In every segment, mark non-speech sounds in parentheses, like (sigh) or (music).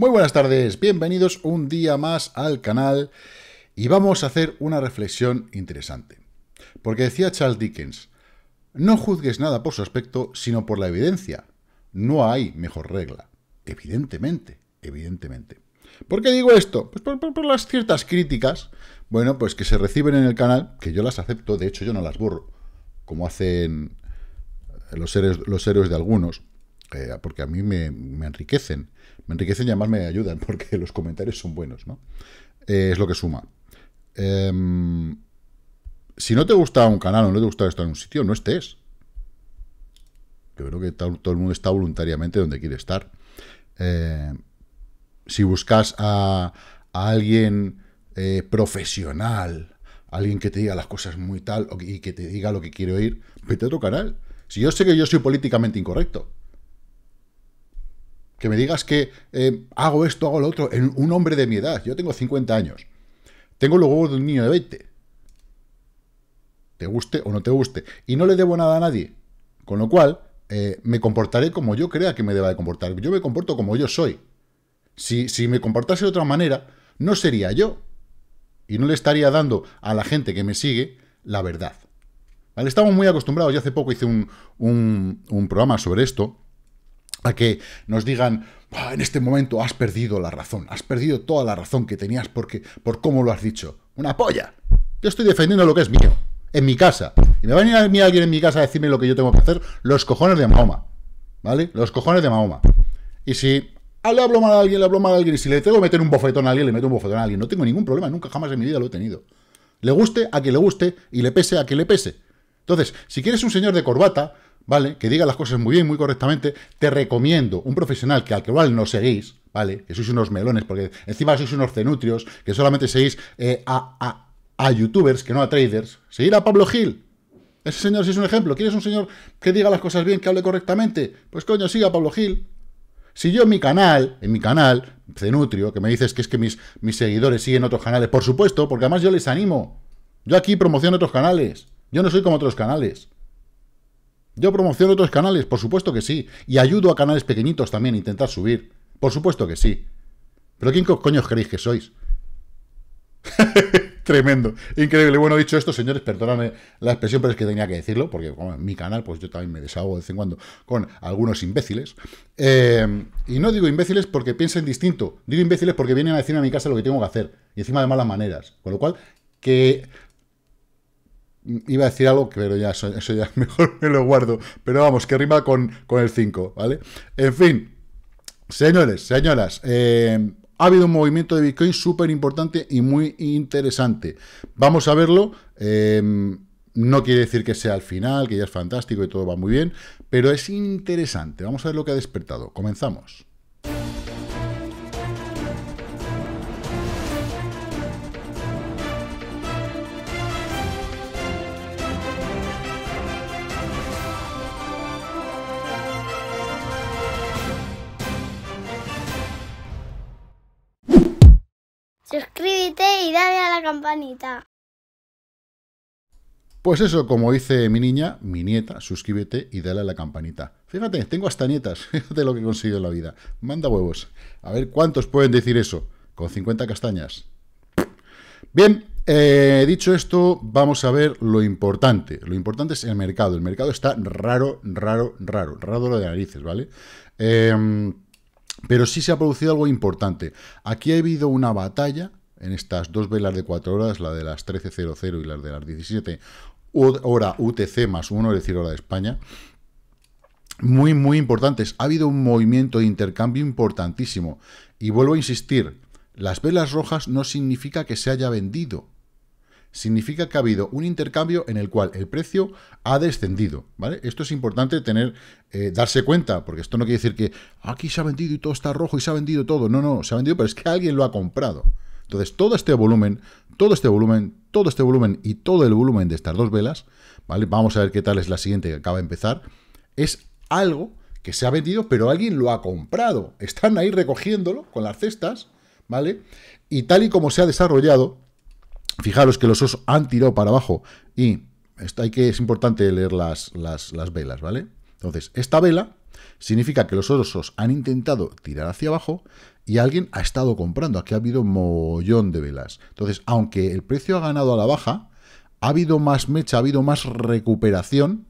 Muy buenas tardes, bienvenidos un día más al canal y vamos a hacer una reflexión interesante. Porque decía Charles Dickens, no juzgues nada por su aspecto, sino por la evidencia. No hay mejor regla. Evidentemente, evidentemente. ¿Por qué digo esto? Pues por, las ciertas críticas, bueno, pues que se reciben en el canal, que yo las acepto, de hecho yo no las borro, como hacen los héroes, de algunos, eh, porque a mí me enriquecen me enriquecen y además me ayudan (laughs) porque los comentarios son buenos, ¿no? Eh, es lo que suma. Em, si no te gusta un canal o no te gusta estar en un sitio, no estés. Yo creo que todo el mundo está voluntariamente donde quiere estar. Em, si buscas a, alguien eh, profesional, alguien que te diga las cosas muy tal y que te diga lo que quiere oír, vete a otro canal. Si yo sé que yo soy políticamente incorrecto, que me digas que eh, hago esto, hago lo otro, en un hombre de mi edad, yo tengo 50 años, tengo los huevos de un niño de 20. Te guste o no te guste. Y no le debo nada a nadie. Con lo cual, eh, me comportaré como yo crea que me deba de comportar. Yo me comporto como yo soy. Si, si me comportase de otra manera, no sería yo. Y no le estaría dando a la gente que me sigue la verdad. Estamos muy acostumbrados, yo hace poco hice un programa sobre esto, a que nos digan, en este momento has perdido la razón, has perdido toda la razón que tenías porque, por cómo lo has dicho. Una polla. Yo estoy defendiendo lo que es mío, en mi casa. Y me va a venir a mí alguien en mi casa a decirme lo que yo tengo que hacer, los cojones de Mahoma. ¿Vale? Los cojones de Mahoma. Y si ah, le hablo mal a alguien, le hablo mal a alguien, y si le tengo que meter un bofetón a alguien, le meto un bofetón a alguien. No tengo ningún problema, nunca jamás en mi vida lo he tenido. Le guste a que le guste y le pese a que le pese. Entonces, si quieres un señor de corbata, ¿vale? Que diga las cosas muy bien, muy correctamente. Te recomiendo un profesional que al que igual no seguís, ¿vale? Que sois unos melones, porque encima sois unos cenutrios, que solamente seguís eh, a, a, youtubers, que no a traders. Seguir a Pablo Gil. Ese señor sí es un ejemplo. ¿Quieres un señor que diga las cosas bien, que hable correctamente? Pues coño, siga a Pablo Gil. Si yo en mi canal, en mi canal, Cenutrio, que me dices que es que mis, mis seguidores siguen otros canales, por supuesto, porque además yo les animo. Yo aquí promociono otros canales. Yo no soy como otros canales. Yo promociono otros canales, por supuesto que sí. Y ayudo a canales pequeñitos también a intentar subir. Por supuesto que sí. Pero ¿quién coño creéis que sois? (laughs) Tremendo, increíble. Bueno, dicho esto, señores, perdóname la expresión, pero es que tenía que decirlo, porque mi canal, pues yo también me desahogo de vez en cuando con algunos imbéciles. Eh, y no digo imbéciles porque piensen distinto, digo imbéciles porque vienen a decirme a mi casa lo que tengo que hacer, y encima de malas maneras. Con lo cual, que Iba a decir algo, pero ya, eso, ya (laughs) mejor me lo guardo. Pero vamos, que rima con, con el 5, ¿vale? En fin, señores, señoras, eh, ha habido un movimiento de Bitcoin súper importante y muy interesante. Vamos a verlo. Eh, no quiere decir que sea el final, que ya es fantástico y todo va muy bien, pero es interesante. Vamos a ver lo que ha despertado. Comenzamos. dale a la campanita. Pues eso, como dice mi niña, mi nieta, suscríbete y dale a la campanita. Fíjate, tengo hasta nietas, (laughs) de lo que he conseguido en la vida. Manda huevos. A ver cuántos pueden decir eso, con 50 castañas. Bien, eh, dicho esto, vamos a ver lo importante. Lo importante es el mercado. El mercado está raro, raro, raro. Raro lo de narices, ¿vale? Em, pero sí se ha producido algo importante. Aquí ha habido una batalla en estas dos velas de cuatro horas, la de las 13.00 y la de las 17 hora UTC más 1, es decir, hora de España, muy, muy importantes. Ha habido un movimiento de intercambio importantísimo. Y vuelvo a insistir, las velas rojas no significa que se haya vendido. Significa que ha habido un intercambio en el cual el precio ha descendido, ¿vale? Esto es importante tener, eh, darse cuenta, porque esto no quiere decir que ah, aquí se ha vendido y todo está rojo y se ha vendido todo. No, no, se ha vendido, pero es que alguien lo ha comprado. Entonces, todo este volumen, todo este volumen, todo este volumen y todo el volumen de estas dos velas, ¿vale? Vamos a ver qué tal es la siguiente que acaba de empezar. Es algo que se ha vendido, pero alguien lo ha comprado. Están ahí recogiéndolo con las cestas, ¿vale? Y tal y como se ha desarrollado, fijaros que los osos han tirado para abajo y que, es importante leer las, las, las velas, ¿vale? Entonces, esta vela significa que los orosos han intentado tirar hacia abajo y alguien ha estado comprando. Aquí ha habido un mollón de velas. Entonces, aunque el precio ha ganado a la baja, ha habido más mecha, ha habido más recuperación,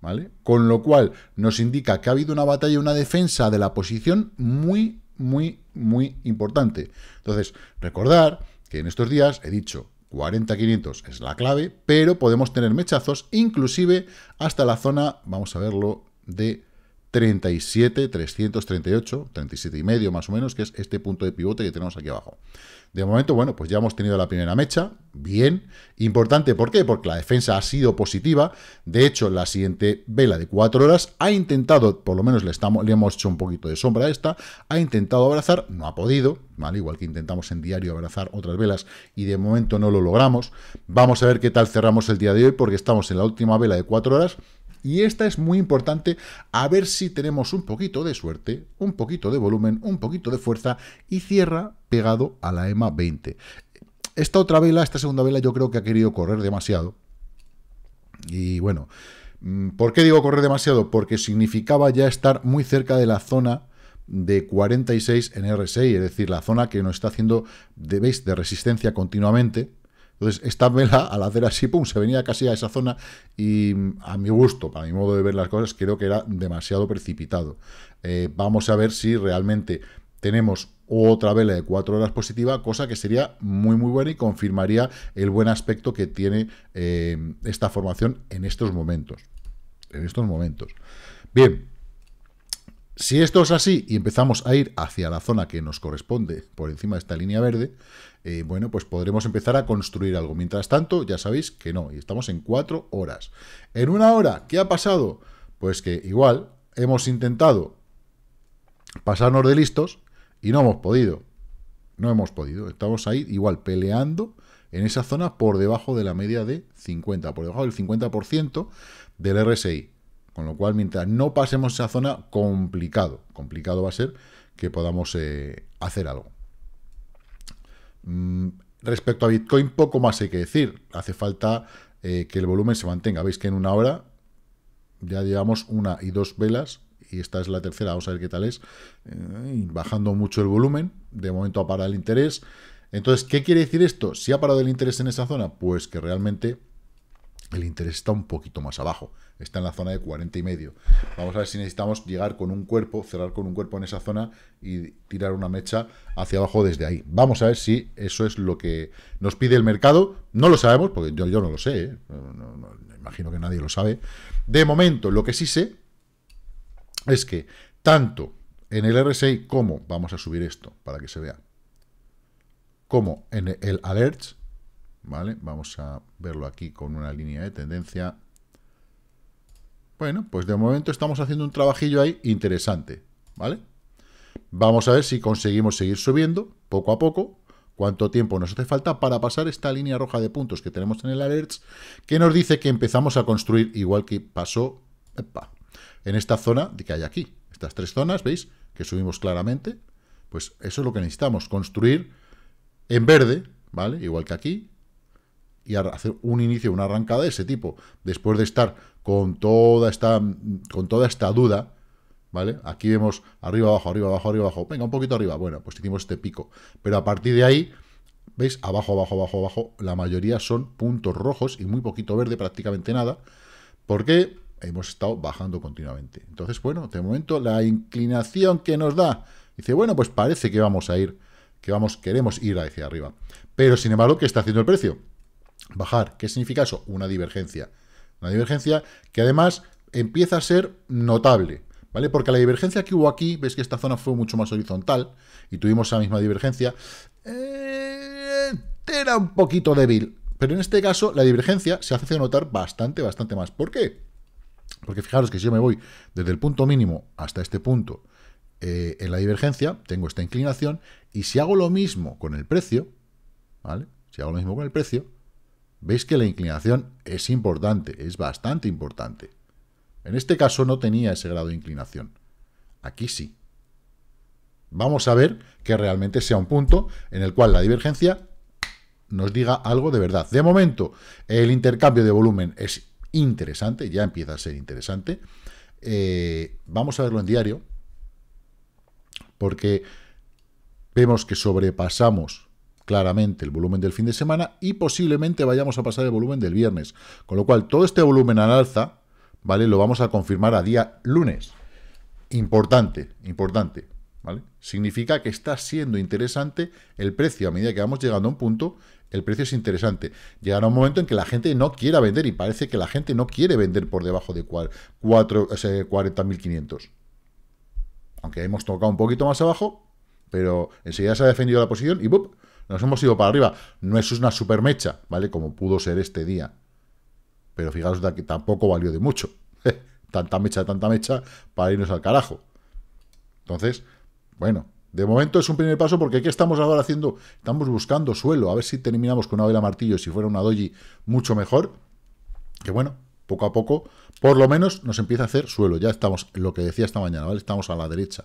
¿vale? Con lo cual nos indica que ha habido una batalla, una defensa de la posición muy, muy, muy importante. Entonces, recordar que en estos días he dicho 40-500 es la clave, pero podemos tener mechazos inclusive hasta la zona, vamos a verlo, de 37, 338, 37 y medio más o menos, que es este punto de pivote que tenemos aquí abajo. De momento, bueno, pues ya hemos tenido la primera mecha, bien, importante, ¿por qué? Porque la defensa ha sido positiva, de hecho, la siguiente vela de 4 horas ha intentado, por lo menos le, le hemos hecho un poquito de sombra a esta, ha intentado abrazar, no ha podido, ¿vale? Igual que intentamos en diario abrazar otras velas y de momento no lo logramos, vamos a ver qué tal cerramos el día de hoy porque estamos en la última vela de 4 horas, y esta es muy importante, a ver si tenemos un poquito de suerte, un poquito de volumen, un poquito de fuerza y cierra pegado a la EMA 20. Esta otra vela, esta segunda vela, yo creo que ha querido correr demasiado. Y bueno, mm, ¿por qué digo correr demasiado? Porque significaba ya estar muy cerca de la zona de 46 en R6, es decir, la zona que nos está haciendo de de resistencia continuamente entonces, esta vela, al hacer así, pum, se venía casi a esa zona y mm, a mi gusto, para mi modo de ver las cosas, creo que era demasiado precipitado. Eh, vamos a ver si realmente tenemos otra vela de 4 horas positiva, cosa que sería muy muy buena y confirmaría el buen aspecto que tiene eh, esta formación en estos momentos. En estos momentos. Bien, si esto es así y empezamos a ir hacia la zona que nos corresponde por encima de esta línea verde, eh, bueno, pues podremos empezar a construir algo. Mientras tanto, ya sabéis que no, y estamos en cuatro horas. En una hora, ¿qué ha pasado? Pues que igual hemos intentado pasarnos de listos y no hemos podido. No hemos podido. Estamos ahí igual peleando en esa zona por debajo de la media de 50, por debajo del 50% del RSI. Con lo cual, mientras no pasemos esa zona, complicado, complicado va a ser que podamos eh, hacer algo. Mm, respecto a Bitcoin, poco más hay que decir. Hace falta eh, que el volumen se mantenga. Veis que en una hora ya llevamos una y dos velas, y esta es la tercera, vamos a ver qué tal es, eh, bajando mucho el volumen, de momento ha parado el interés. Entonces, ¿qué quiere decir esto? Si ha parado el interés en esa zona, pues que realmente el interés está un poquito más abajo está en la zona de 40 y medio. Vamos a ver si necesitamos llegar con un cuerpo, cerrar con un cuerpo en esa zona y tirar una mecha hacia abajo desde ahí. Vamos a ver si eso es lo que nos pide el mercado. No lo sabemos, porque yo, yo no lo sé, ¿eh? imagino que nadie lo sabe. De momento, lo que sí sé es que tanto en el RSI como, vamos a subir esto para que se vea, como en el alert ¿vale? Vamos a verlo aquí con una línea de tendencia bueno, pues de momento estamos haciendo un trabajillo ahí interesante, ¿vale? Vamos a ver si conseguimos seguir subiendo poco a poco, cuánto tiempo nos hace falta para pasar esta línea roja de puntos que tenemos en el alerts, que nos dice que empezamos a construir igual que pasó en esta zona que hay aquí. Estas tres zonas, ¿veis? Que subimos claramente. Pues eso es lo que necesitamos, construir en verde, ¿vale? Igual que aquí, y hacer un inicio, una arrancada de ese tipo. Después de estar con toda esta, con toda esta duda, ¿vale? Aquí vemos arriba, abajo, arriba, abajo, arriba, abajo. Venga, un poquito arriba. Bueno, pues hicimos este pico. Pero a partir de ahí, ¿veis? Abajo, abajo, abajo, abajo. La mayoría son puntos rojos y muy poquito verde, prácticamente nada. Porque hemos estado bajando continuamente. Entonces, bueno, de momento la inclinación que nos da, dice, bueno, pues parece que vamos a ir, que vamos, queremos ir hacia arriba. Pero, sin embargo, ¿qué está haciendo el precio? Bajar. ¿Qué significa eso? Una divergencia la divergencia que además empieza a ser notable, ¿vale? Porque la divergencia que hubo aquí, ves que esta zona fue mucho más horizontal y tuvimos esa misma divergencia, eh, era un poquito débil. Pero en este caso la divergencia se hace notar bastante, bastante más. ¿Por qué? Porque fijaros que si yo me voy desde el punto mínimo hasta este punto eh, en la divergencia, tengo esta inclinación, y si hago lo mismo con el precio, ¿vale? Si hago lo mismo con el precio, veis que la inclinación es importante, es bastante importante. En este caso no tenía ese grado de inclinación. Aquí sí. Vamos a ver que realmente sea un punto en el cual la divergencia nos diga algo de verdad. De momento, el intercambio de volumen es interesante, ya empieza a ser interesante. Eh, vamos a verlo en diario, porque vemos que sobrepasamos claramente el volumen del fin de semana y posiblemente vayamos a pasar el volumen del viernes. Con lo cual, todo este volumen al alza, ¿vale? Lo vamos a confirmar a día lunes. Importante, importante, ¿vale? Significa que está siendo interesante el precio. A medida que vamos llegando a un punto, el precio es interesante. Llegará un momento en que la gente no quiera vender y parece que la gente no quiere vender por debajo de 40.500. Aunque hemos tocado un poquito más abajo, pero enseguida se ha defendido la posición y ¡bup! Nos hemos ido para arriba. No es una supermecha, ¿vale? Como pudo ser este día. Pero fijaros que tampoco valió de mucho. (laughs) tanta mecha, tanta mecha para irnos al carajo. Entonces, bueno, de momento es un primer paso porque ¿qué estamos ahora haciendo? Estamos buscando suelo, a ver si terminamos con una vela martillo, si fuera una doji mucho mejor. Que bueno, poco a poco, por lo menos nos empieza a hacer suelo. Ya estamos, lo que decía esta mañana, ¿vale? Estamos a la derecha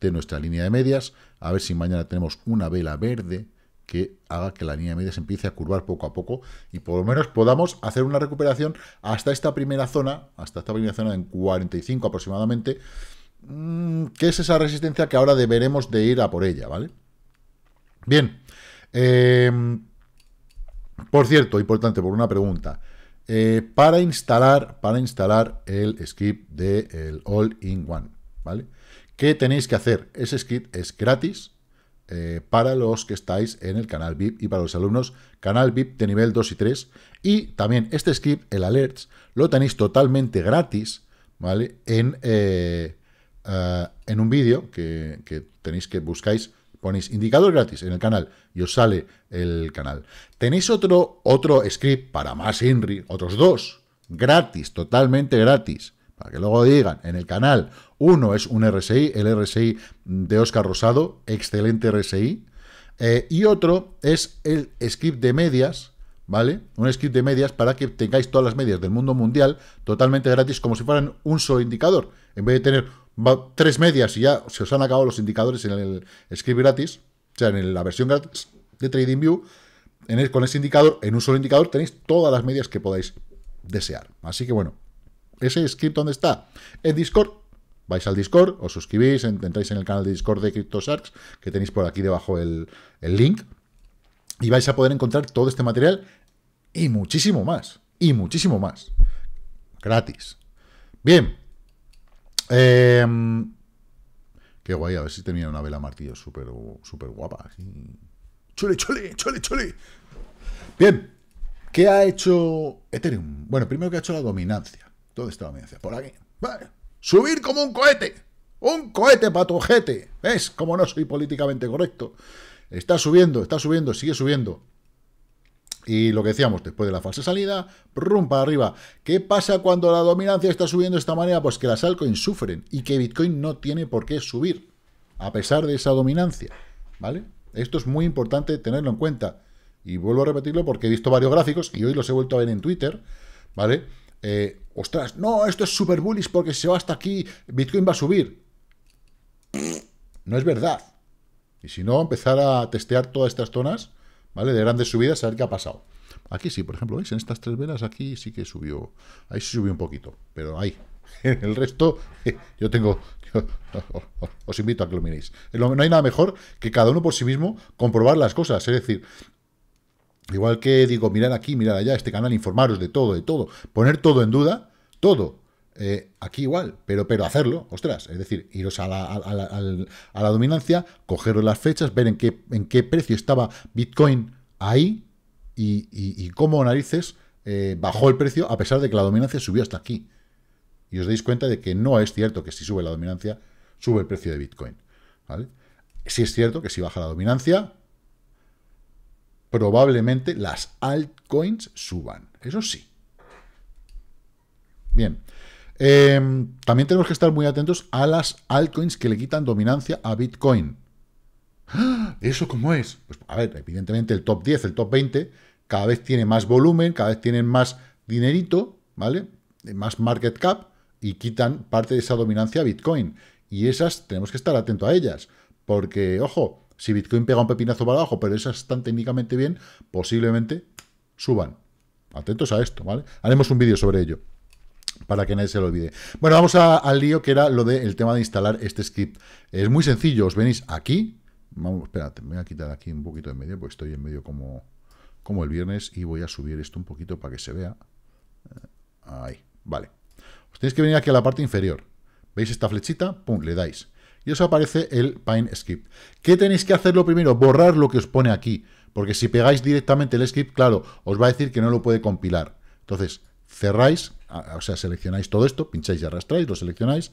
de nuestra línea de medias. A ver si mañana tenemos una vela verde que haga que la línea media se empiece a curvar poco a poco y por lo menos podamos hacer una recuperación hasta esta primera zona, hasta esta primera zona en 45 aproximadamente, mm, que es esa resistencia que ahora deberemos de ir a por ella, ¿vale? Bien, em, por cierto, importante, por una pregunta. Eh, para instalar, para instalar el skip del All-in-One, ¿vale? ¿Qué tenéis que hacer? Ese script es gratis, eh, para los que estáis en el canal VIP y para los alumnos canal VIP de nivel 2 y 3. Y también este script, el alerts, lo tenéis totalmente gratis, ¿vale? En, eh, eh, en un vídeo que, tenéis que buscáis ponéis indicador gratis en el canal y os sale el canal. Tenéis otro, otro script para más INRI, otros dos, gratis, totalmente gratis, que luego digan en el canal, uno es un RSI, el RSI de Oscar Rosado, excelente RSI, eh, y otro es el script de medias, ¿vale? Un script de medias para que tengáis todas las medias del mundo mundial totalmente gratis, como si fueran un solo indicador. En vez de tener tres medias y ya se os han acabado los indicadores en el script gratis, o sea, en la versión gratis de TradingView, en con ese indicador, en un solo indicador, tenéis todas las medias que podáis desear. Así que bueno, ¿Ese script dónde está? En Discord. Vais al Discord, os suscribís, entráis en el canal de Discord de CryptoSharks, que tenéis por aquí debajo el, link, y vais a poder encontrar todo este material y muchísimo más, y muchísimo más, gratis. Bien, em, qué guay, a ver si tenía una vela martillo súper guapa. Chuli, Chule, chule, chule, Bien, ¿qué ha hecho Ethereum? Bueno, primero que ha hecho la dominancia. ¿Dónde está la Por aquí. ¡Subir como un cohete! ¡Un cohete para tu ¿Ves como no soy políticamente correcto? Está subiendo, está subiendo, sigue subiendo. Y lo que decíamos, después de la falsa salida, rum para arriba. ¿Qué pasa cuando la dominancia está subiendo de esta manera? Pues que las altcoins sufren y que Bitcoin no tiene por qué subir, a pesar de esa dominancia. ¿Vale? Esto es muy importante tenerlo en cuenta. Y vuelvo a repetirlo porque he visto varios gráficos y hoy los he vuelto a ver en Twitter. ¿Vale? Eh, ostras, no, esto es super bullish porque se va hasta aquí, Bitcoin va a subir. No es verdad. Y si no, empezar a testear todas estas zonas, ¿vale? De grandes subidas, a ver qué ha pasado. Aquí sí, por ejemplo, ¿veis? En estas tres velas aquí sí que subió, ahí sí subió un poquito, pero ahí. (laughs) En el resto, (laughs) yo tengo, (laughs) os invito a que lo miréis. No hay nada mejor que cada uno por sí mismo comprobar las cosas. Es decir, Igual que digo, mirad aquí, mirad allá, este canal, informaros de todo, de todo. Poner todo en duda, todo. Eh, aquí igual, pero, pero hacerlo, ostras, es decir, iros a la, a la, dominancia, cogeros las fechas, ver en qué, en qué precio estaba Bitcoin ahí y, cómo narices eh, bajó el precio a pesar de que la dominancia subió hasta aquí. Y os dais cuenta de que no es cierto que si sube la dominancia, sube el precio de Bitcoin. Si es cierto que si baja la dominancia, probablemente las altcoins suban. Eso sí. Bien. Em, también tenemos que estar muy atentos a las altcoins que le quitan dominancia a Bitcoin. ¡Ah! ¿Eso cómo es? Pues a ver, evidentemente el top 10, el top 20, cada vez tiene más volumen, cada vez tienen más dinerito, ¿vale? Eh, más market cap y quitan parte de esa dominancia a Bitcoin. Y esas tenemos que estar atentos a ellas. Porque, ojo, si Bitcoin pega un pepinazo para abajo, pero esas están técnicamente bien, posiblemente suban. Atentos a esto, ¿vale? Haremos un vídeo sobre ello para que nadie se lo olvide. Bueno, vamos al lío que era lo del tema de instalar este script. Es muy sencillo, os venís aquí. Vamos, espérate, me voy a quitar aquí un poquito de medio, porque estoy en medio como, como el viernes y voy a subir esto un poquito para que se vea. Eh, ahí, vale. Os tenéis que venir aquí a la parte inferior. ¿Veis esta flechita? Pum, le dais y os aparece el Pine Script. ¿Qué tenéis que hacer lo primero? Borrar lo que os pone aquí, porque si pegáis directamente el script, claro, os va a decir que no lo puede compilar. Entonces, cerráis, o sea, seleccionáis todo esto, pincháis y arrastráis, lo seleccionáis,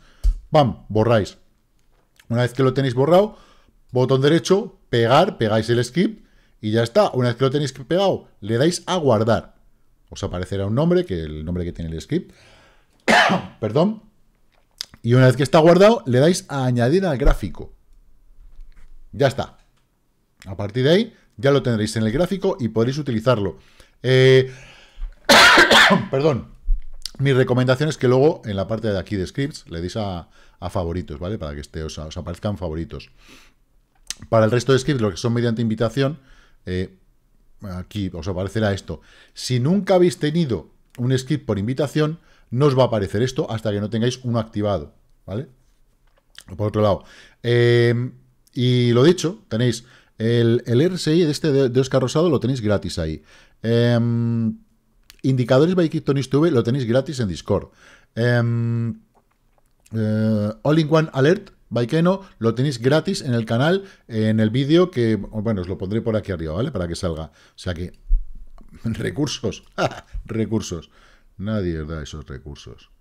¡pam!, borráis. Una vez que lo tenéis borrado, botón derecho, pegar, pegáis el script y ya está. Una vez que lo tenéis pegado, le dais a guardar. Os aparecerá un nombre, que el nombre que tiene el script. (coughs) Perdón y una vez que está guardado, le dais a añadir al gráfico. Ya está. A partir de ahí, ya lo tendréis en el gráfico y podréis utilizarlo. Eh, (coughs) perdón. Mi recomendación es que luego, en la parte de aquí de scripts, le deis a, favoritos, ¿vale? Para que este, os, aparezcan favoritos. Para el resto de scripts, lo que son mediante invitación, eh, aquí os aparecerá esto. Si nunca habéis tenido un script por invitación, no os va a aparecer esto hasta que no tengáis uno activado, ¿vale? Por otro lado, eh, y lo dicho, tenéis el, el RSI de este de, Oscar Rosado, lo tenéis gratis ahí. Em, indicadores by Tony lo tenéis gratis en Discord. Em, eh, All in One Alert Keno lo tenéis gratis en el canal, en el vídeo que, bueno, os lo pondré por aquí arriba, ¿vale? Para que salga. O sea que, (laughs) recursos, (laughs) recursos. Nadie da esos recursos.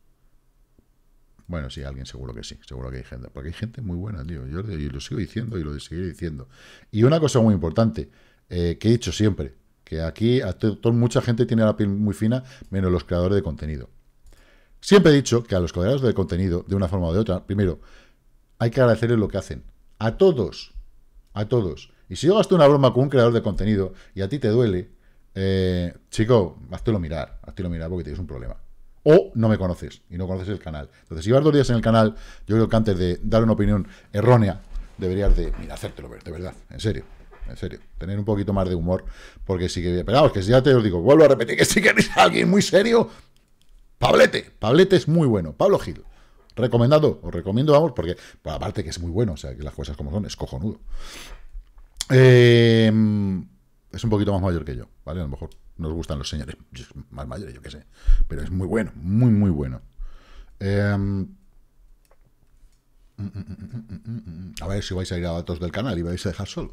Bueno, sí, alguien seguro que sí, seguro que hay gente. Porque hay gente muy buena, tío. Yo, lo sigo diciendo y lo seguiré diciendo. Y una cosa muy importante, eh, que he dicho siempre, que aquí a mucha gente tiene la piel muy fina, menos los creadores de contenido. Siempre he dicho que a los creadores de contenido, de una forma o de otra, primero, hay que agradecerles lo que hacen. A todos, a todos. Y si yo gasto una broma con un creador de contenido y a ti te duele, eh, chico, lo mirar, hazte lo mirar porque tienes un problema. O no me conoces y no conoces el canal. Entonces, si vas dos días en el canal, yo creo que antes de dar una opinión errónea, deberías de, mira, hacértelo ver, de verdad, en serio. En serio, tener un poquito más de humor, porque sí que... vamos, que si ya te lo digo, vuelvo a repetir, que si queréis a alguien muy serio, Pablete, Pablete es muy bueno, Pablo Gil, recomendado, os recomiendo, vamos, porque pues, aparte que es muy bueno, o sea, que las cosas como son, es cojonudo. Eh, es un poquito más mayor que yo, ¿vale? A lo mejor nos gustan los señores más mayores, yo qué sé. Pero es muy bueno, muy, muy bueno. Em, mm, mm, mm, a ver si vais a ir a datos del canal y vais a dejar solo.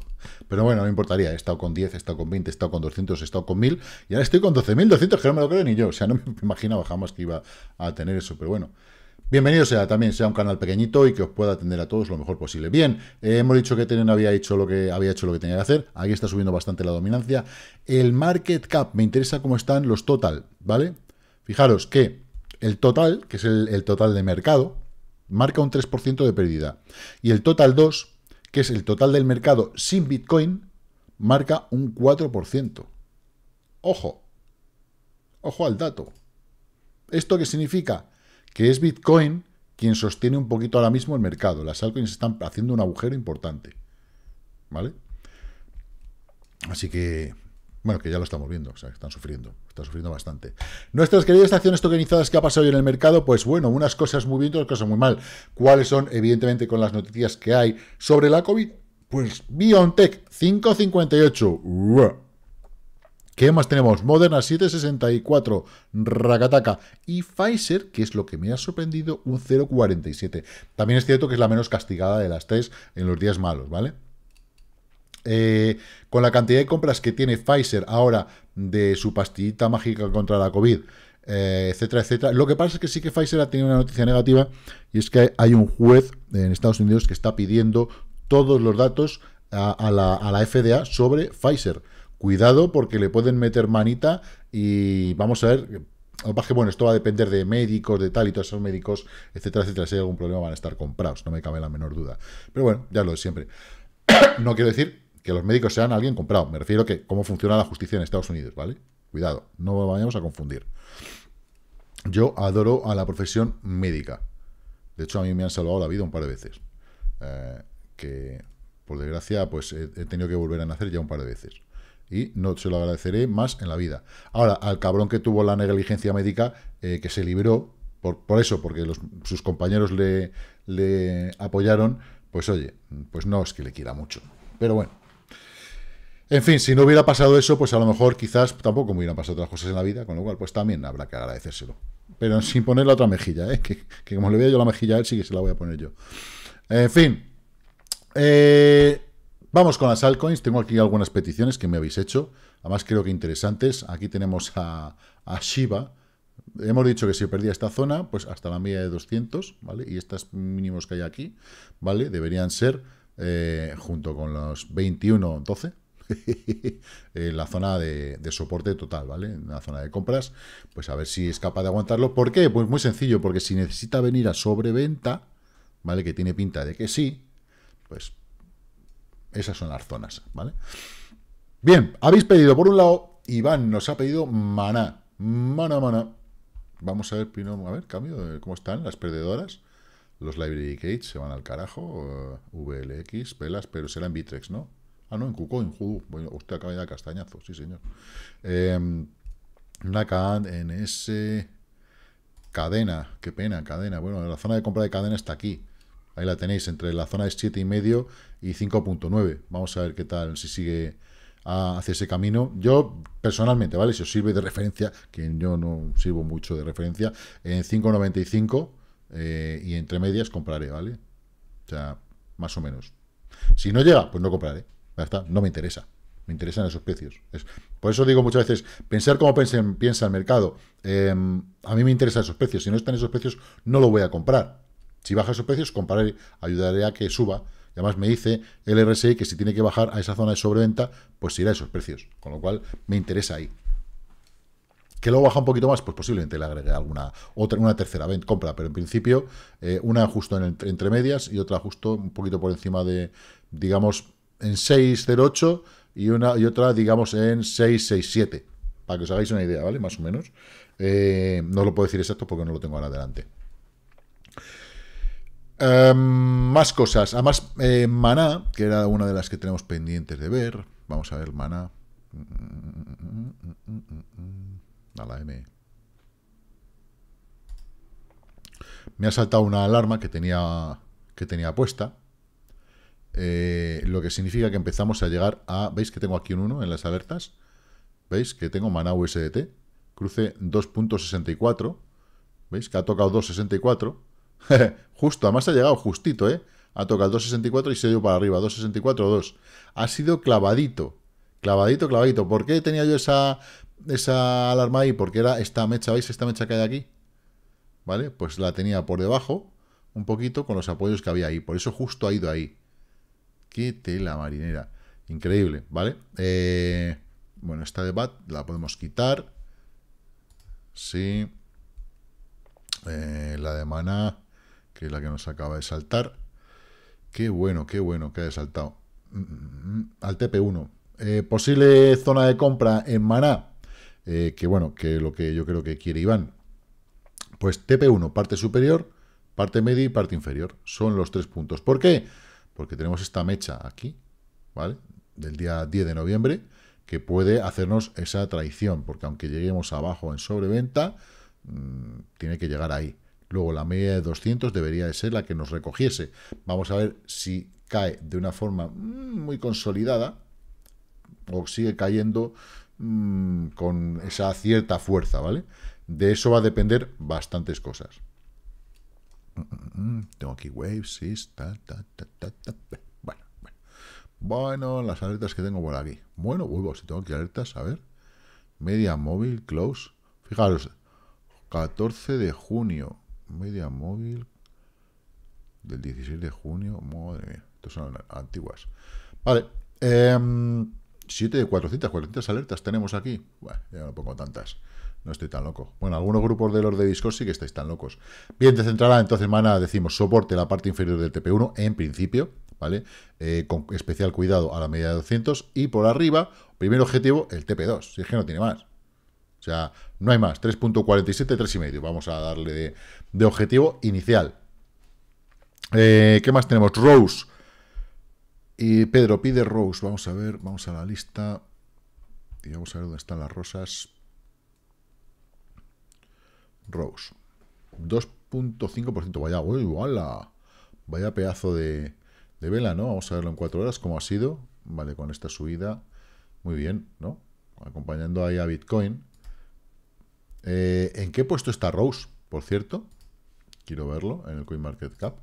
Pero bueno, no me importaría. He estado con 10, he estado con 20, he estado con 200, he estado con 1000 y ahora estoy con 12.200, que no me lo creo ni yo. O sea, no me imaginaba jamás que iba a tener eso, pero bueno. Bienvenido sea también, sea un canal pequeñito y que os pueda atender a todos lo mejor posible. Bien, eh, hemos dicho que Tenen había hecho lo que había hecho lo que tenía que hacer. Aquí está subiendo bastante la dominancia. El market cap, me interesa cómo están los total, ¿vale? Fijaros que el total, que es el, el total de mercado, marca un 3% de pérdida. Y el total 2, que es el total del mercado sin Bitcoin, marca un 4%. Ojo, ojo al dato. ¿Esto qué significa? que es Bitcoin quien sostiene un poquito ahora mismo el mercado. Las altcoins están haciendo un agujero importante. ¿Vale? Así que, bueno, que ya lo estamos viendo, o sea, están sufriendo, están sufriendo bastante. Nuestras queridas acciones tokenizadas que ha pasado hoy en el mercado, pues bueno, unas cosas muy bien, otras cosas muy mal. ¿Cuáles son? Evidentemente, con las noticias que hay sobre la COVID, pues BioNTech 558. ¿Qué más tenemos? Moderna 764, Rakataka y Pfizer, que es lo que me ha sorprendido, un 0,47. También es cierto que es la menos castigada de las tres en los días malos, ¿vale? Eh, con la cantidad de compras que tiene Pfizer ahora de su pastillita mágica contra la COVID, eh, etcétera, etcétera. Lo que pasa es que sí que Pfizer ha tenido una noticia negativa y es que hay un juez en Estados Unidos que está pidiendo todos los datos a, la, a la FDA sobre Pfizer. Cuidado porque le pueden meter manita y vamos a ver que bueno, esto va a depender de médicos, de tal y todos esos médicos, etcétera, etcétera. Si hay algún problema van a estar comprados, no me cabe la menor duda. Pero bueno, ya lo de siempre. (coughs) no quiero decir que los médicos sean alguien comprado, me refiero a que cómo funciona la justicia en Estados Unidos, ¿vale? Cuidado, no vayamos a confundir. Yo adoro a la profesión médica. De hecho, a mí me han salvado la vida un par de veces. Eh, que, por desgracia, pues he tenido que volver a nacer ya un par de veces y no se lo agradeceré más en la vida. Ahora, al cabrón que tuvo la negligencia médica, eh, que se libró, por, eso, porque sus compañeros le, apoyaron, pues oye, pues no es que le quiera mucho. Pero bueno. En fin, si no hubiera pasado eso, pues a lo mejor quizás tampoco me hubieran pasado otras cosas en la vida, con lo cual pues también habrá que agradecérselo. Pero (laughs) sin poner la otra mejilla, ¿eh? que, como le veo yo la mejilla a él, sí que se la voy a poner yo. En fin. Eh, Vamos con las altcoins. Tengo aquí algunas peticiones que me habéis hecho. Además, creo que interesantes. Aquí tenemos a, Shiba. Hemos dicho que si perdía esta zona, pues hasta la media de 200, ¿vale? Y estos mínimos que hay aquí, ¿vale? Deberían ser, eh, junto con los 21, 12, (laughs) eh, la zona de, de, soporte total, ¿vale? En la zona de compras, pues a ver si es capaz de aguantarlo. ¿Por qué? Pues muy sencillo, porque si necesita venir a sobreventa, ¿vale? Que tiene pinta de que sí, pues esas son las zonas, ¿vale? Bien, habéis pedido, por un lado, Iván nos ha pedido maná. mana, maná. Vamos a ver, primero a ver, cambio, de cómo están las perdedoras. Los Library Gates se van al carajo. Eh, VLX, pelas pero será en Bitrex, ¿no? Ah, no, en Cuco, en Bueno, usted acaba de dar castañazo, sí, señor. Eh, en ese cadena, qué pena, cadena. Bueno, la zona de compra de cadena está aquí. Ahí la tenéis, entre la zona de 7,5 y 5.9. Vamos a ver qué tal, si sigue hacia ese camino. Yo, personalmente, ¿vale? Si os sirve de referencia, que yo no sirvo mucho de referencia, en 5.95 eh, y entre medias compraré, ¿vale? O sea, más o menos. Si no llega, pues no compraré. Ya no me interesa. Me interesan esos precios. por eso digo muchas veces, pensar como piensa el mercado. Em, a mí me interesan esos precios. Si no están esos precios, no lo voy a comprar. Si baja esos precios, compraré, ayudaré a que suba. además me dice el RSI que si tiene que bajar a esa zona de sobreventa, pues irá a esos precios. Con lo cual, me interesa ahí. ¿Que luego baja un poquito más? Pues posiblemente le agregue alguna otra, una tercera compra, pero en principio eh, una justo en entre medias y otra justo un poquito por encima de, digamos, en 6.08 y, una, y otra, digamos, en 6.67. Para que os hagáis una idea, ¿vale? Más o menos. Eh, no lo puedo decir exacto porque no lo tengo ahora adelante. Em, más cosas. Además, eh, Maná, que era una de las que tenemos pendientes de ver. Vamos a ver, Maná. A la M. Me ha saltado una alarma que tenía, que tenía puesta. Eh, lo que significa que empezamos a llegar a... ¿Veis que tengo aquí un 1 en las alertas? ¿Veis que tengo Maná USDT? Cruce 2.64. ¿Veis que ha tocado 2.64? (laughs) Justo, además ha llegado justito, ¿eh? Ha tocado 264 y se dio para arriba, 264, 2. Ha sido clavadito, clavadito, clavadito. ¿Por qué tenía yo esa, esa alarma ahí? Porque era esta mecha, ¿veis? Esta mecha que hay aquí. ¿Vale? Pues la tenía por debajo, un poquito, con los apoyos que había ahí. Por eso justo ha ido ahí. ¡Qué tela marinera! Increíble, ¿vale? Eh, bueno, esta de bat la podemos quitar. Sí. Eh, la de mana que es la que nos acaba de saltar. Qué bueno, qué bueno que haya saltado. Mm, mm, mm, al TP1. Eh, posible zona de compra en Maná. qué eh, que bueno, que lo que yo creo que quiere Iván. Pues TP1, parte superior, parte media y parte inferior. Son los tres puntos. ¿Por qué? Porque tenemos esta mecha aquí, ¿vale? Del día 10 de noviembre, que puede hacernos esa traición. Porque aunque lleguemos abajo en sobreventa, tiene que llegar ahí. Luego la media de 200 debería de ser la que nos recogiese. Vamos a ver si cae de una forma mm, muy consolidada o sigue cayendo mm, con esa cierta fuerza, ¿vale? De eso va a depender bastantes cosas. Mm, tengo aquí waves, ta, bueno, bueno, las alertas que tengo por aquí. Bueno, vuelvo, si tengo aquí alertas, a ver. Media móvil, close. Fijaros, 14 de junio media móvil del 16 de junio. Madre mía, estas son antiguas. Vale, 7 em, de 400, 400 alertas tenemos aquí. Bueno, ya no pongo tantas. No estoy tan loco. Bueno, algunos grupos de los de Discord sí que estáis tan locos. Bien, centrará entonces, mana, decimos soporte la parte inferior del TP1, en principio, ¿vale? Eh, con especial cuidado a la media de 200. Y por arriba, primer objetivo, el TP2, si es que no tiene más sea, no hay más. 3.47, 3,5. Vamos a darle de, objetivo inicial. Eh, ¿Qué más tenemos? Rose. Y Pedro pide Rose. Vamos a ver, vamos a la lista. Y vamos a ver dónde están las rosas. Rose. 2.5%. Vaya, uy, la Vaya pedazo de, vela, ¿no? Vamos a verlo en 4 horas, cómo ha sido. Vale, con esta subida. Muy bien, ¿no? Acompañando ahí a Bitcoin. Eh, ¿En qué puesto está Rose, por cierto? Quiero verlo en el CoinMarketCap.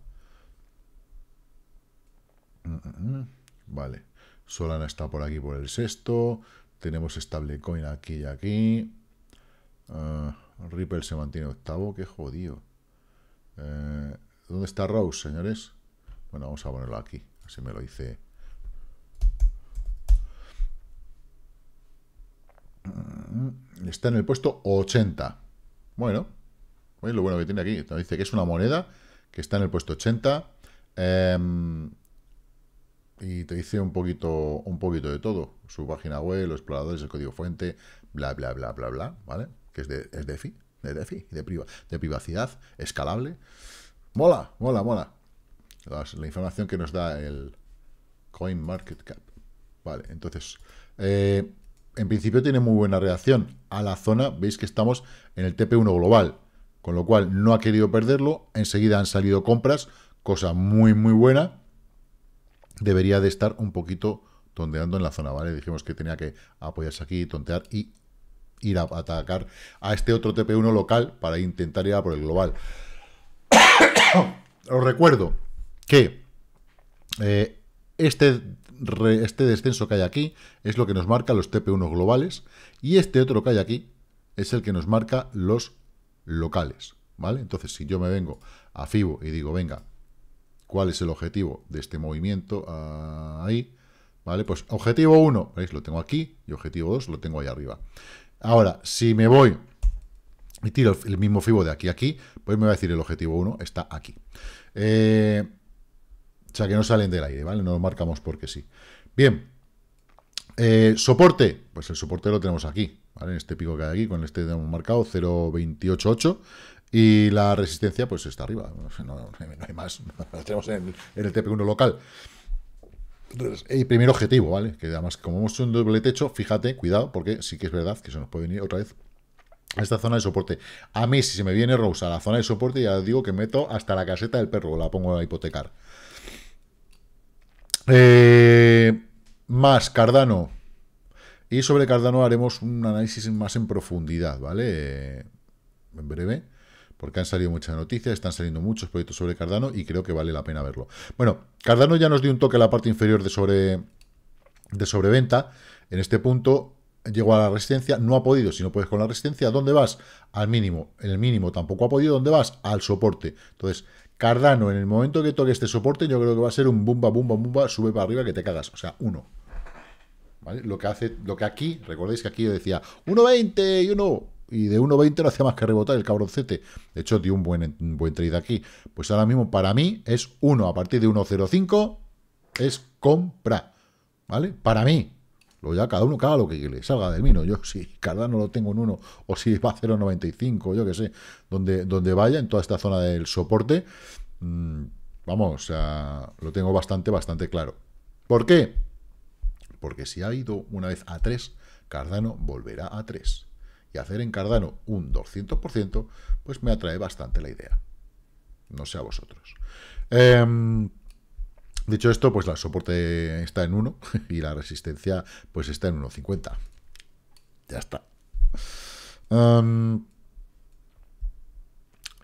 Mm, mm, mm. Vale. Solana está por aquí por el sexto. Tenemos stablecoin aquí y aquí. Ah, Ripple se mantiene octavo. Qué jodido. Eh, ¿Dónde está Rose, señores? Bueno, vamos a ponerlo aquí. Así me lo hice está en el puesto 80. Bueno, lo bueno que tiene aquí. Dice que es una moneda que está en el puesto 80. Em, y te dice un poquito, un poquito de todo. Su página web, los exploradores, el código fuente, bla, bla, bla, bla, bla, ¿vale? Que es de es DeFi, de DeFi, de, privacidad, escalable. Mola, mola, mola. la información que nos da el CoinMarketCap. Vale, entonces... Eh, en principio tiene muy buena reacción a la zona, veis que estamos en el TP1 global, con lo cual no ha querido perderlo, enseguida han salido compras, cosa muy muy buena, debería de estar un poquito tonteando en la zona, ¿vale? Dijimos que tenía que apoyarse aquí, tontear y ir a atacar a este otro TP1 local para intentar ir a por el global. (coughs) Os recuerdo que eh, este este descenso que hay aquí es lo que nos marca los TP1 globales y este otro que hay aquí es el que nos marca los locales, ¿vale? Entonces, si yo me vengo a FIBO y digo, venga, ¿cuál es el objetivo de este movimiento ah, ahí? ¿Vale? Pues objetivo 1, ¿veis? Lo tengo aquí y objetivo 2 lo tengo ahí arriba. Ahora, si me voy y tiro el mismo FIBO de aquí a aquí, pues me va a decir el objetivo 1 está aquí. Eh, o sea, que no salen del aire, ¿vale? No lo marcamos porque sí. Bien. Eh, soporte. Pues el soporte lo tenemos aquí, ¿vale? En este pico que hay aquí, con este hemos marcado 0.288. Y la resistencia, pues está arriba. No, hay más. La (laughs) tenemos en el, TP1 local. Y primer objetivo, ¿vale? Que además, como hemos hecho un doble techo, fíjate, cuidado, porque sí que es verdad que se nos puede venir otra vez a esta zona de soporte. A mí, si se me viene rosa a la zona de soporte, ya digo que meto hasta la caseta del perro, la pongo a hipotecar. Eh, más Cardano. Y sobre Cardano haremos un análisis más en profundidad, ¿vale? Eh, en breve, porque han salido muchas noticias, están saliendo muchos proyectos sobre Cardano y creo que vale la pena verlo. Bueno, Cardano ya nos dio un toque a la parte inferior de, sobre, de sobreventa. En este punto llegó a la resistencia, no ha podido, si no puedes con la resistencia, ¿dónde vas? Al mínimo, en el mínimo tampoco ha podido, ¿dónde vas? Al soporte. Entonces, Cardano, en el momento que toque este soporte, yo creo que va a ser un bumba, bumba, bumba, sube para arriba que te cagas. O sea, uno. ¿Vale? Lo que hace, lo que aquí, recordéis que aquí yo decía 1.20 y 1. Y de 1.20 no hacía más que rebotar el cabroncete. De hecho, dio un buen, buen trade aquí. Pues ahora mismo, para mí, es 1. A partir de 1.05 es compra. ¿Vale? Para mí. Luego ya cada uno cada lo que le salga del vino. Yo si Cardano lo tengo en uno o si va a 0.95, yo qué sé, donde, donde vaya, en toda esta zona del soporte, mm, vamos, lo tengo bastante, bastante claro. ¿Por qué? Porque si ha ido una vez a 3, Cardano volverá a 3. Y hacer en Cardano un 200%, pues me atrae bastante la idea. No sé a vosotros. Eh, Dicho esto, pues la soporte está en 1 (laughs) y la resistencia pues está en 1.50. Ya está.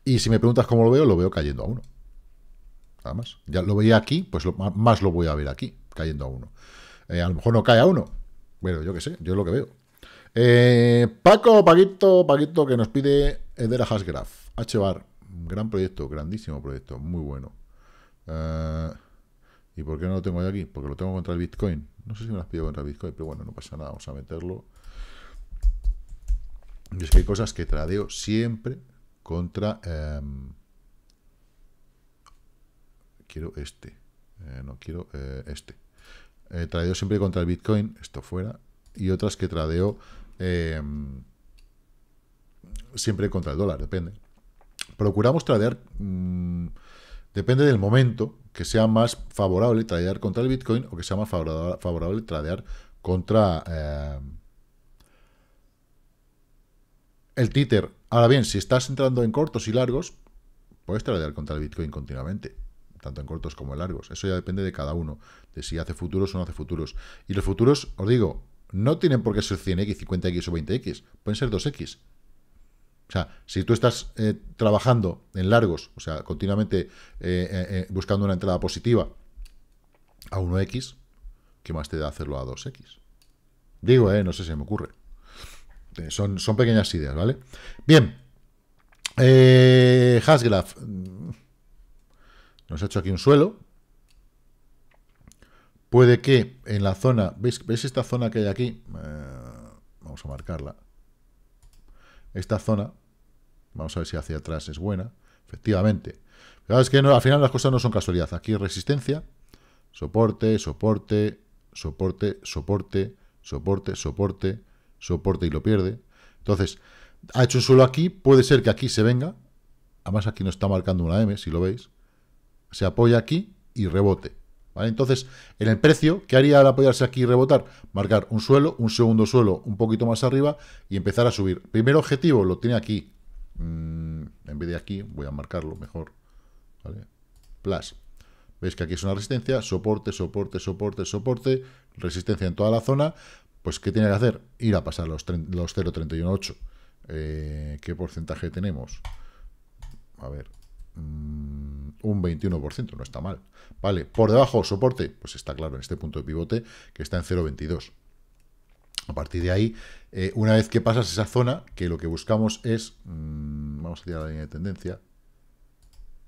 y si me preguntas cómo lo veo, lo veo cayendo a 1. Nada más. Ya lo veía aquí, pues más lo voy a ver aquí, cayendo a 1. Eh, a lo mejor no cae a 1. Bueno, yo qué sé, yo es lo que veo. Eh, Paco, Paquito, Paquito, que nos pide Edera H-Bar. gran proyecto, grandísimo proyecto, muy bueno. Eh, ¿Y por qué no lo tengo yo aquí? Porque lo tengo contra el Bitcoin. No sé si me las pido contra el Bitcoin, pero bueno, no pasa nada, vamos a meterlo. Y es que hay cosas que tradeo siempre contra... Em, quiero este. Eh, no quiero eh, este. Eh, tradeo siempre contra el Bitcoin, esto fuera. Y otras que tradeo em, siempre contra el dólar, depende. Procuramos tradear... Mm, Depende del momento que sea más favorable tradear contra el Bitcoin o que sea más favorable tradear contra eh, el títer. Ahora bien, si estás entrando en cortos y largos, puedes tradear contra el Bitcoin continuamente, tanto en cortos como en largos. Eso ya depende de cada uno, de si hace futuros o no hace futuros. Y los futuros, os digo, no tienen por qué ser 100x, 50x o 20x, pueden ser 2x. O sea, si tú estás eh, trabajando en largos, o sea, continuamente eh, eh, buscando una entrada positiva a 1x, ¿qué más te da hacerlo a 2x? Digo, no sé si me ocurre. Son, son pequeñas ideas, ¿vale? Bien. Hasgraph. Nos ha hecho aquí un suelo, Puede que en la zona, ¿veis, esta zona que hay aquí? vamos a marcarla. Esta zona, Vamos a ver si hacia atrás es buena. Efectivamente. Claro, es que no, al final las cosas no son casualidad. Aquí resistencia, soporte, soporte, soporte, soporte, soporte, soporte, soporte y lo pierde. Entonces, ha hecho un suelo aquí, puede ser que aquí se venga. Además aquí no está marcando una M, si lo veis. Se apoya aquí y rebote. Entonces, en el precio, ¿qué haría al apoyarse aquí y rebotar? Marcar un suelo, un segundo suelo un poquito más arriba y empezar a subir. Primer objetivo lo tiene aquí, Mm, en vez de aquí, voy a marcarlo mejor, ¿vale? Plus. Veis que aquí es una resistencia, soporte, soporte, soporte, soporte, resistencia en toda la zona. Pues, ¿qué tiene que hacer? Ir a pasar los, los 0.318. Eh, ¿Qué porcentaje tenemos? A ver, mm, un 21%, no está mal. Vale, por debajo, soporte, pues está claro en este punto de pivote que está en 0.22. A partir de ahí, eh, una vez que pasas esa zona, que lo que buscamos es... Mm, vamos a tirar la línea de tendencia,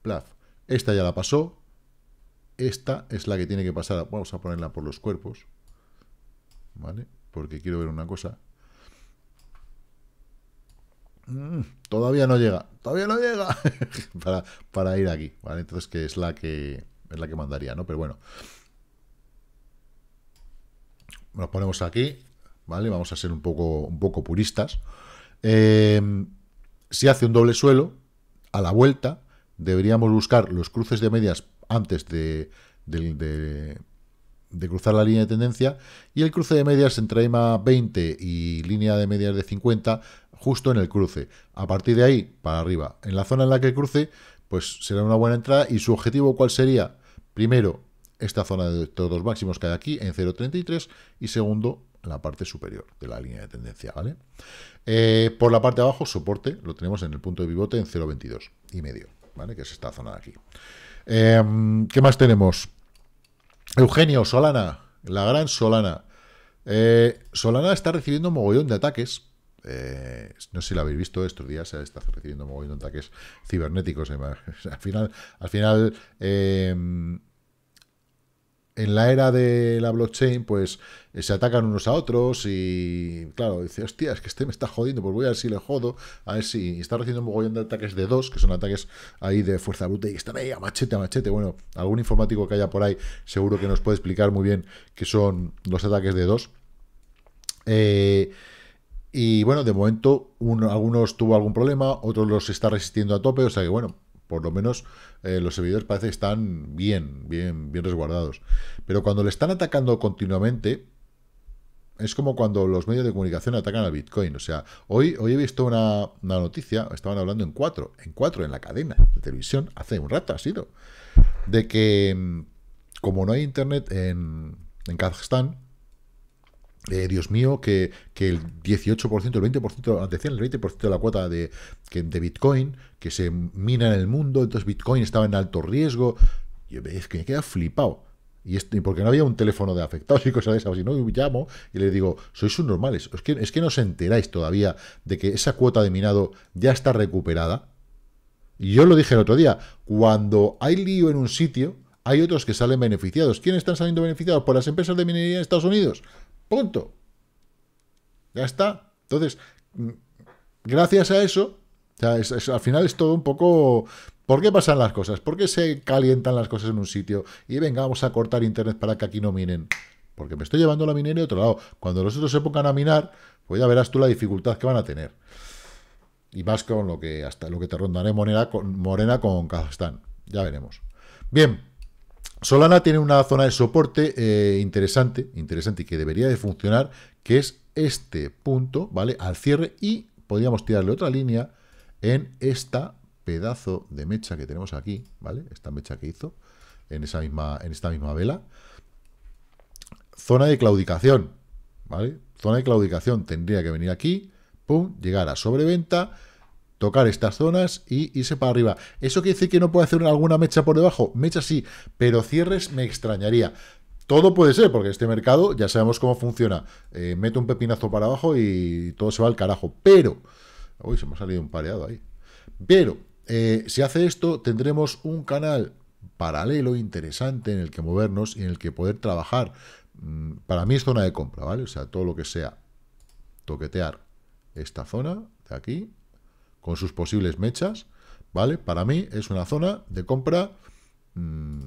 plaf, esta ya la pasó, esta es la que tiene que pasar, vamos a ponerla por los cuerpos, ¿vale? Porque quiero ver una cosa. Mm, todavía no llega, todavía no llega (laughs) para, ir aquí, ¿vale? Entonces que es la que es la que mandaría, ¿no? Pero bueno. Nos ponemos aquí, ¿vale? Vamos a ser un poco, un poco puristas. Eh, si hace un doble suelo, a la vuelta deberíamos buscar los cruces de medias antes de, de, cruzar la línea de tendencia y el cruce de medias entre EMA 20 y línea de medias de 50 justo en el cruce. A partir de ahí, para arriba. En la zona en la que cruce, pues será una buena entrada y su objetivo cuál sería? Primero, esta zona de todos los máximos que hay aquí en 0.33 y segundo, la parte superior de la línea de tendencia, ¿vale? Eh, por la parte de abajo, soporte, lo tenemos en el punto de pivote en 0.22 y medio, ¿vale? Que es esta zona de aquí. Em, ¿Qué más tenemos? Eugenio, Solana, la gran Solana. Eh, Solana está recibiendo mogollón de ataques. Eh, no sé si lo habéis visto estos días, está recibiendo mogollón de ataques cibernéticos. (laughs) Al final, al final em, en la era de la blockchain, pues eh, se atacan unos a otros y, claro, dice, hostia, es que este me está jodiendo, pues voy a ver si le jodo, a ver si está recibiendo un mogollón de ataques de dos, que son ataques ahí de fuerza bruta y están ahí a machete, a machete. Bueno, algún informático que haya por ahí seguro que nos puede explicar muy bien que son los ataques de dos. Eh, y bueno, de momento uno, algunos tuvo algún problema, otros los está resistiendo a tope, o sea que bueno, por lo menos eh, los servidores parece que están bien, bien, bien resguardados. Pero cuando le están atacando continuamente, es como cuando los medios de comunicación atacan al Bitcoin. O sea, hoy, hoy he visto una, noticia, estaban hablando en cuatro, en cuatro, en la cadena de televisión, hace un rato ha sido, de que mm, como no hay internet en, en Kazajstán, eh, Dios mío, que, el 18%, el 20%, decían el 20% de la cuota de, de Bitcoin, que se mina en el mundo, entonces Bitcoin estaba en alto riesgo. es que me queda flipado. Y, porque no había un teléfono de afectados (laughs) y cosas de esas, no llamo y le digo, sois subnormales. Es que, es que no os enteráis todavía de que esa cuota de minado ya está recuperada. Y yo lo dije el otro día, cuando hay lío en un sitio, hay otros que salen beneficiados. ¿Quiénes están saliendo beneficiados? ¿Por las empresas de minería en Estados Unidos? Punto. Ya está. Entonces, mm, gracias a eso, al final es todo un poco... ¿Por qué pasan las cosas? ¿Por qué se calientan las cosas en un sitio? Y venga, vamos a cortar internet para que aquí no minen. Porque me estoy llevando la minería de otro lado. Cuando los otros se pongan a minar, pues ya verás tú la dificultad que van a tener. Y más con lo que hasta lo que te rondaré Morena con, Morena con Kazajstán. Ya veremos. Bien, Solana tiene una zona de soporte eh, interesante, interesante y que debería de funcionar, que es este punto, ¿vale? Al cierre y podríamos tirarle otra línea en esta pedazo de mecha que tenemos aquí, ¿vale? Esta mecha que hizo en, esa misma, en esta misma vela. Zona de claudicación, ¿vale? Zona de claudicación tendría que venir aquí, pum, llegar a sobreventa, tocar estas zonas y irse para arriba. ¿Eso quiere decir que no puede hacer alguna mecha por debajo? Mecha sí, pero cierres me extrañaría. Todo puede ser, porque este mercado ya sabemos cómo funciona. Eh, meto mete un pepinazo para abajo y todo se va al carajo. Pero, uy, se me ha salido un pareado ahí. Pero, eh, si hace esto, tendremos un canal paralelo interesante en el que movernos y en el que poder trabajar. Mm, para mí es zona de compra, ¿vale? O sea, todo lo que sea toquetear esta zona de aquí, con sus posibles mechas, ¿vale? Para mí es una zona de compra... Mm,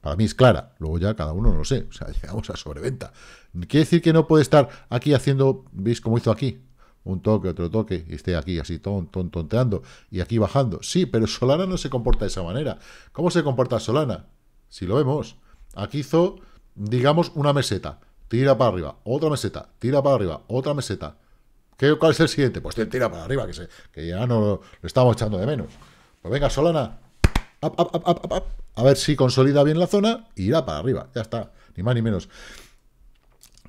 para mí es clara. Luego ya cada uno no lo sé. O sea, (laughs) llegamos a sobreventa. Quiere decir que no puede estar aquí haciendo, ¿veis cómo hizo aquí? Un toque, otro toque, y esté aquí así ton, ton, tonteando y aquí bajando. Sí, pero Solana no se comporta de esa manera. ¿Cómo se comporta Solana? Si lo vemos. Aquí hizo, digamos, una meseta. Tira para arriba, otra meseta, tira para arriba, otra meseta. ¿Cuál es el siguiente? Pues te tira para arriba, que, se, que ya no lo estamos echando de menos. Pues venga, Solana, a ver si consolida bien la zona y irá para arriba. Ya está, ni más ni menos.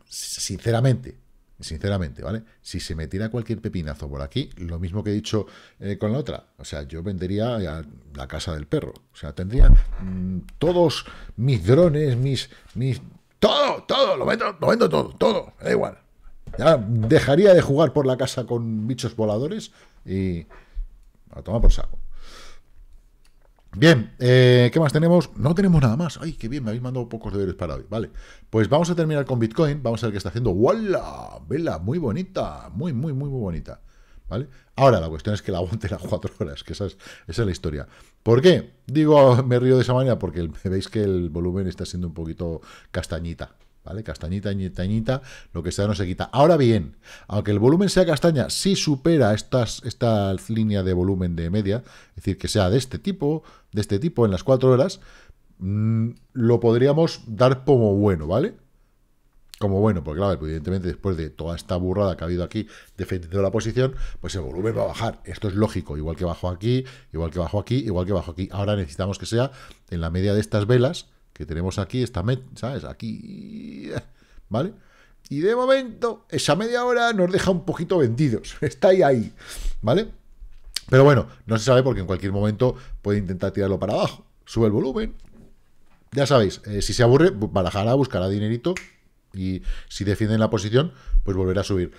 Sinceramente, sinceramente, ¿vale? Si se me tira cualquier pepinazo por aquí, lo mismo que he dicho eh, con la otra, o sea, yo vendería la casa del perro. O sea, tendría mm, todos mis drones, mis, mis... Todo, todo, lo vendo, lo vendo todo, todo, da igual dejaría de jugar por la casa con bichos voladores y a tomar por saco. Bien, eh, ¿qué más tenemos? No tenemos nada más. Ay, qué bien, me habéis mandado pocos deberes para hoy. Vale, pues vamos a terminar con Bitcoin. Vamos a ver qué está haciendo. ¡Wala! Vela, muy bonita. Muy, muy, muy, muy bonita. ¿Vale? Ahora, la cuestión es que la aguante las cuatro horas, que esa es, esa es la historia. ¿Por qué? Digo, me río de esa manera porque (laughs) veis que el volumen está siendo un poquito castañita. ¿vale? Castañita, tañita, lo que sea no se quita. Ahora bien, aunque el volumen sea castaña, si supera estas, esta línea de volumen de media, es decir, que sea de este tipo, de este tipo en las cuatro horas, mm, lo podríamos dar como bueno, ¿vale? Como bueno, porque claro, evidentemente después de toda esta burrada que ha habido aquí defendiendo la posición, pues el volumen va a bajar. Esto es lógico, igual que bajo aquí, igual que bajo aquí, igual que bajo aquí. Ahora necesitamos que sea en la media de estas velas, que tenemos aquí, esta media, ¿sabes? Aquí, ¿vale? Y de momento, esa media hora nos deja un poquito vendidos. (laughs) Está ahí, ahí, ¿vale? Pero bueno, no se sabe porque en cualquier momento puede intentar tirarlo para abajo. Sube el volumen. Ya sabéis, eh, si se aburre, barajará, buscará dinerito. Y si defienden la posición, pues volverá a subir.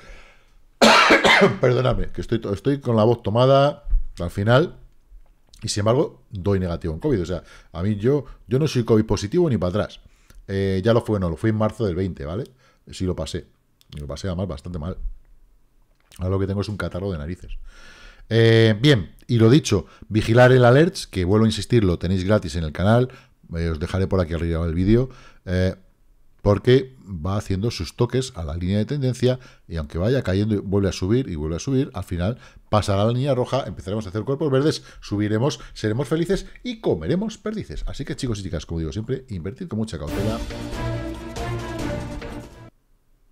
(coughs) Perdóname, que estoy, estoy con la voz tomada al final. Y sin embargo, doy negativo en COVID. O sea, a mí yo, yo no soy COVID positivo ni para atrás. Eh, ya lo fue, no, lo fui en marzo del 20, ¿vale? Sí lo pasé. Y lo pasé además bastante mal. Ahora lo que tengo es un catarro de narices. Eh, bien, y lo dicho, vigilar el alert, que vuelvo a insistir, lo tenéis gratis en el canal. Eh, os dejaré por aquí arriba el vídeo porque va haciendo sus toques a la línea de tendencia y aunque vaya cayendo y vuelve a subir y vuelve a subir, al final pasará la línea roja, empezaremos a hacer cuerpos verdes, subiremos, seremos felices y comeremos perdices. Así que chicos y chicas, como digo siempre, invertir con mucha cautela.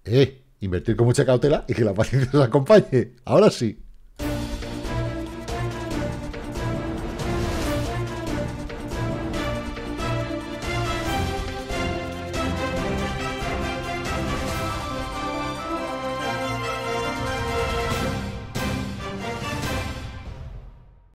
¡Eh! Invertir con mucha cautela y que la paciencia os acompañe. Ahora sí.